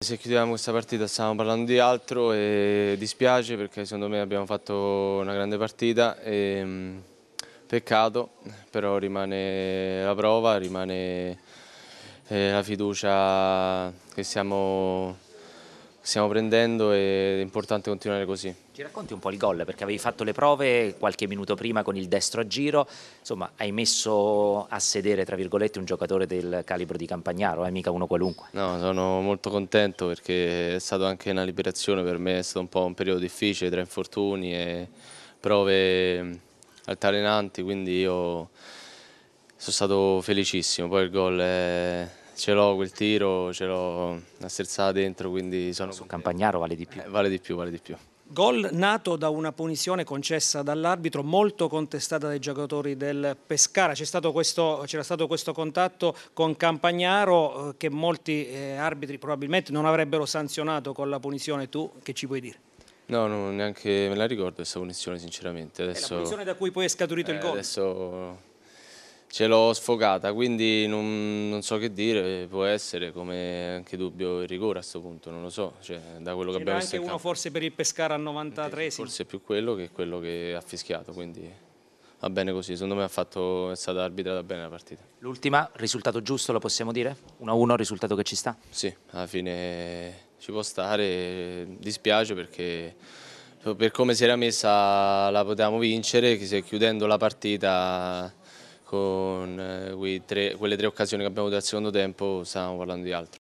Se chiudiamo questa partita stavamo parlando di altro e dispiace perché secondo me abbiamo fatto una grande partita e, ehm, peccato, però rimane la prova, rimane eh, la fiducia che siamo stiamo prendendo e è importante continuare così. Ci racconti un po' il gol perché avevi fatto le prove qualche minuto prima con il destro a giro, insomma hai messo a sedere tra virgolette un giocatore del calibro di Campagnaro, è eh, mica uno qualunque. No, sono molto contento perché è stata anche una liberazione per me, è stato un po' un periodo difficile tra infortuni e prove altalenanti, quindi io sono stato felicissimo, poi il gol è ce l'ho quel tiro, ce l'ho la sterzata dentro, quindi sono... Su Campagnaro vale di più. Eh, vale di più, vale di più. Gol nato da una punizione concessa dall'arbitro, molto contestata dai giocatori del Pescara. C'era stato, stato, questo contatto con Campagnaro eh, che molti eh, arbitri probabilmente non avrebbero sanzionato con la punizione. Tu che ci puoi dire? No, non neanche me la ricordo questa punizione sinceramente. Adesso, È la punizione da cui poi è scaturito eh, il gol. Adesso ce l'ho sfogata, quindi non, non, so che dire, può essere come anche dubbio il rigore a questo punto, non lo so, cioè, da quello che abbiamo visto. anche uno forse per il Pescara al 93 Forse più quello che quello che ha fischiato, quindi va bene così, secondo me fatto, è stata arbitrata bene la partita. L'ultima, risultato giusto lo possiamo dire? 1-1, risultato che ci sta? Sì, alla fine ci può stare, dispiace perché per come si era messa la potevamo vincere, chiudendo la partita con eh, quelle tre occasioni che abbiamo avuto al secondo tempo stavamo parlando di altro.